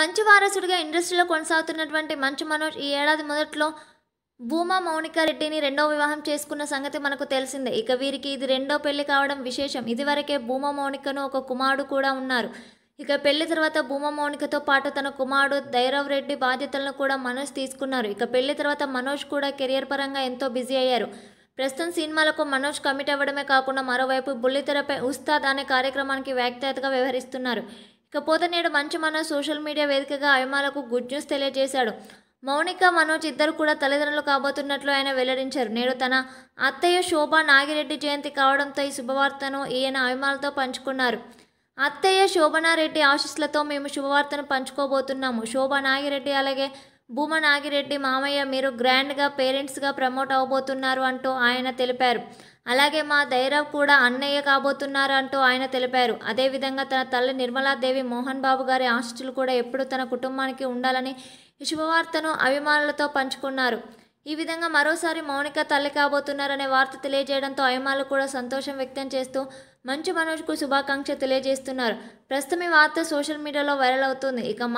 మంచి వారసుడిగా ఇండస్ట్రీలో కొనసాగుతున్నటువంటి మంచు మనోజ్ ఈ ఏడాది మొదట్లో భూమా మౌనిక రెడ్డిని రెండో వివాహం చేసుకున్న సంగతి మనకు తెలిసిందే ఇక వీరికి ఇది రెండో పెళ్లి కావడం విశేషం ఇదివరకే భూమా మౌనికను ఒక కుమారుడు కూడా ఉన్నారు ఇక పెళ్లి తర్వాత భూమా మౌనికతో పాటు తన కుమారుడు దైరవ్ రెడ్డి బాధ్యతలను కూడా మనోజ్ తీసుకున్నారు ఇక పెళ్లి తర్వాత మనోజ్ కూడా కెరియర్ పరంగా ఎంతో బిజీ అయ్యారు ప్రస్తుతం సినిమాలకు మనోజ్ కమిట్ అవ్వడమే కాకుండా మరోవైపు బుల్లితెరపై ఉస్తాద్ అనే కార్యక్రమానికి వ్యాఖ్యాతగా వ్యవహరిస్తున్నారు ఇకపోతే నేడు మంచు మనోజ్ సోషల్ మీడియా వేదికగా అభిమానులకు గుడ్ న్యూస్ తెలియజేశాడు మౌనిక మనోజ్ ఇద్దరు కూడా తల్లిదండ్రులు కాబోతున్నట్లు ఆయన వెల్లడించారు నేడు తన అత్తయ్య శోభ నాగిరెడ్డి జయంతి కావడంతో ఈ శుభవార్తను ఈయన అభిమానులతో పంచుకున్నారు అత్తయ్య శోభనారెడ్డి ఆశీస్సులతో మేము శుభవార్తను పంచుకోబోతున్నాము శోభ నాగిరెడ్డి అలాగే భూమా నాగిరెడ్డి మామయ్య మీరు గ్రాండ్గా పేరెంట్స్గా ప్రమోట్ అవబోతున్నారు అంటూ ఆయన తెలిపారు అలాగే మా దైరవ్ కూడా అన్నయ్య కాబోతున్నారు అంటూ ఆయన తెలిపారు అదేవిధంగా తన తల్లి నిర్మలాదేవి మోహన్ బాబు గారి ఆస్తులు కూడా ఎప్పుడు తన కుటుంబానికి ఉండాలని శుభవార్తను అభిమానులతో పంచుకున్నారు ఈ విధంగా మరోసారి మౌనిక తల్లి కాబోతున్నారనే వార్త తెలియజేయడంతో అభిమానులు కూడా సంతోషం వ్యక్తం చేస్తూ మంచు మనోజ్కు శుభాకాంక్ష తెలియజేస్తున్నారు ప్రస్తుతం ఈ వార్త సోషల్ మీడియాలో వైరల్ అవుతుంది ఇక